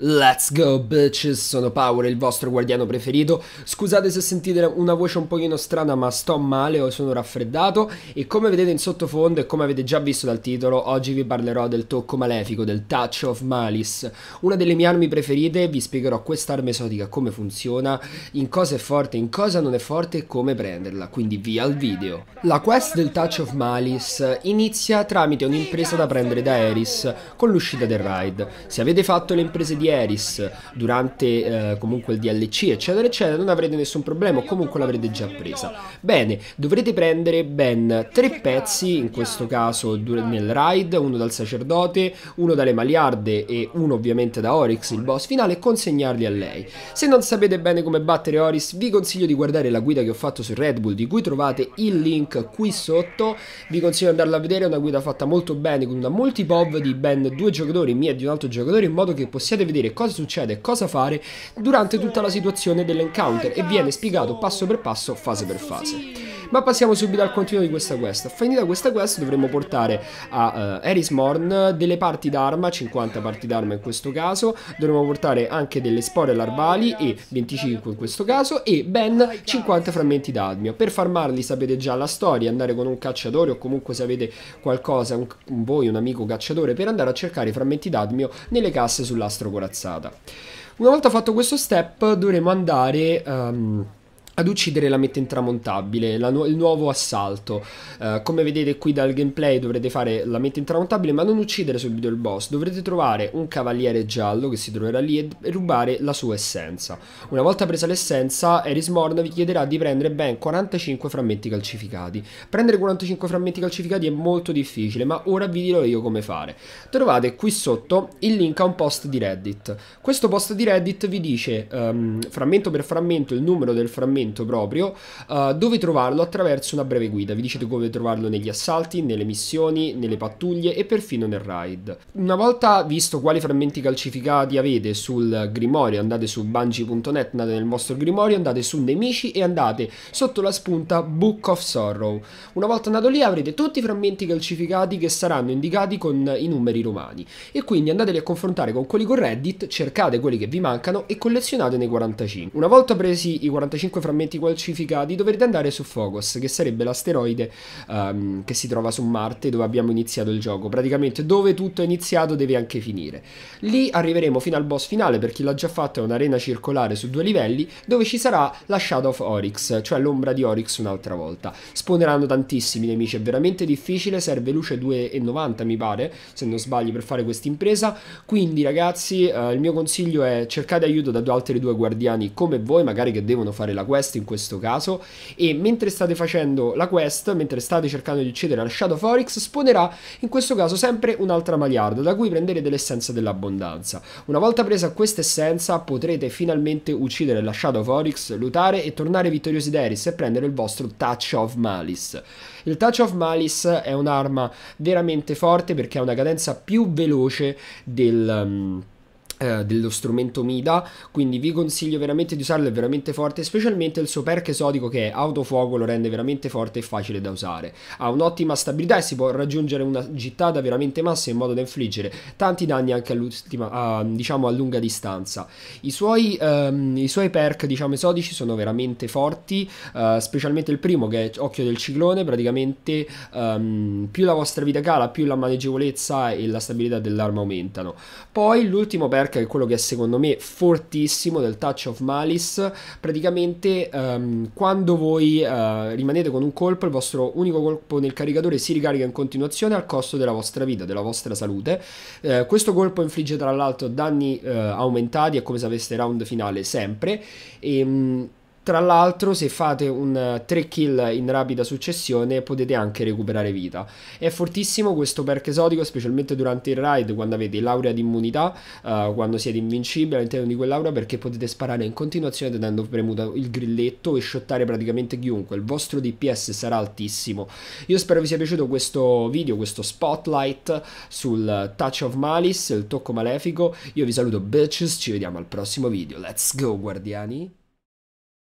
Let's go bitches, sono Power, il vostro guardiano preferito. Scusate se sentite una voce un pochino strana, ma sto male o sono raffreddato e come vedete in sottofondo e come avete già visto dal titolo, oggi vi parlerò del tocco malefico, del Touch of Malice. Una delle mie armi preferite, vi spiegherò quest'arma esotica come funziona, in cosa è forte, in cosa non è forte e come prenderla, quindi via al video. La quest del Touch of Malice inizia tramite un'impresa da prendere da Eris con l'uscita del raid. Se avete fatto le imprese di Ieris durante eh, comunque il DLC eccetera eccetera non avrete nessun problema o comunque l'avrete già presa bene dovrete prendere ben tre pezzi in questo caso nel raid uno dal sacerdote uno dalle maliarde e uno ovviamente da Oryx il boss finale e consegnarli a lei se non sapete bene come battere Oryx vi consiglio di guardare la guida che ho fatto su Red Bull di cui trovate il link qui sotto vi consiglio di andarla a vedere è una guida fatta molto bene con una multipov di ben due giocatori mia e di un altro giocatore in modo che possiate vedere vedere cosa succede e cosa fare durante tutta la situazione dell'encounter e viene spiegato passo per passo, fase per fase. Ma passiamo subito al continuo di questa quest. Finita questa quest dovremo portare a uh, Morn delle parti d'arma, 50 parti d'arma in questo caso, dovremmo portare anche delle spore larvali e 25 in questo caso e ben 50 frammenti d'admio. Per farmarli sapete già la storia, andare con un cacciatore o comunque se avete qualcosa, un, voi, un amico cacciatore, per andare a cercare i frammenti d'admio nelle casse sull'astro corazzata. Una volta fatto questo step dovremo andare... Um, ad uccidere la meta intramontabile, la nu- il nuovo assalto. Uh, come vedete qui dal gameplay dovrete fare la meta intramontabile ma non uccidere subito il boss, dovrete trovare un cavaliere giallo che si troverà lì e, e rubare la sua essenza. Una volta presa l'essenza Eris Morn vi chiederà di prendere ben 45 frammenti calcificati. Prendere 45 frammenti calcificati è molto difficile ma ora vi dirò io come fare. Trovate qui sotto il link a un post di Reddit. Questo post di Reddit vi dice um, frammento per frammento il numero del frammento momento proprio, uh, dove trovarlo attraverso una breve guida. Vi dicete dove trovarlo negli assalti, nelle missioni, nelle pattuglie e perfino nel raid. Una volta visto quali frammenti calcificati avete sul Grimorio, andate su bungie.net, andate nel vostro Grimorio, andate su Nemici e andate sotto la spunta Book of Sorrow. Una volta andato lì avrete tutti i frammenti calcificati che saranno indicati con i numeri romani e quindi andateli a confrontare con quelli con Reddit, cercate quelli che vi mancano e collezionatene 45. Una volta presi i 45 frammenti frammenti qualcificati, dovrete andare su Focus, che sarebbe l'asteroide um, che si trova su Marte dove abbiamo iniziato il gioco. Praticamente dove tutto è iniziato deve anche finire. Lì arriveremo fino al boss finale, per chi l'ha già fatto è un'arena circolare su due livelli, dove ci sarà la Shadow of Oryx, cioè l'ombra di Oryx un'altra volta. Spawneranno tantissimi nemici, è veramente difficile, serve luce 2,90 mi pare, se non sbaglio, per fare questa impresa. Quindi ragazzi, eh, il mio consiglio è cercate aiuto da altri due guardiani come voi, magari che devono fare la quest quest in questo caso e mentre state facendo la quest, mentre state cercando di uccidere la Shadow Forex, spawnerà in questo caso sempre un'altra Maliard da cui prenderete l'essenza dell'abbondanza. Una volta presa questa essenza potrete finalmente uccidere la Shadow Forex, lutare e tornare vittoriosi d'Eris e prendere il vostro Touch of Malice. Il Touch of Malice è un'arma veramente forte perché ha una cadenza più veloce del... Um, eh, dello strumento Mida quindi vi consiglio veramente di usarlo è veramente forte specialmente il suo perk esotico che è autofuoco lo rende veramente forte e facile da usare ha un'ottima stabilità e si può raggiungere una gittata veramente massa in modo da infliggere tanti danni anche a, diciamo a lunga distanza i suoi, um, i suoi perk diciamo esotici sono veramente forti uh, specialmente il primo che è occhio del ciclone praticamente um, più la vostra vita cala più la maneggevolezza e la stabilità dell'arma aumentano poi l'ultimo perk Berserk, che è quello che è secondo me fortissimo del Touch of Malice, praticamente um, quando voi uh, rimanete con un colpo, il vostro unico colpo nel caricatore si ricarica in continuazione al costo della vostra vita, della vostra salute. Uh, questo colpo infligge tra l'altro danni uh, aumentati, è come se aveste round finale sempre. E, um, tra l'altro, se fate un 3 eh, kill in rapida successione, potete anche recuperare vita. È fortissimo questo perk esotico, specialmente durante il raid, quando avete laurea di immunità, uh, eh, quando siete invincibili all'interno di quell'aura, perché potete sparare in continuazione tenendo premuto il grilletto e shottare praticamente chiunque. Il vostro DPS sarà altissimo. Io spero vi sia piaciuto questo video, questo spotlight sul Touch of Malice, il tocco malefico. Io vi saluto, bitches. Ci vediamo al prossimo video. Let's go, guardiani!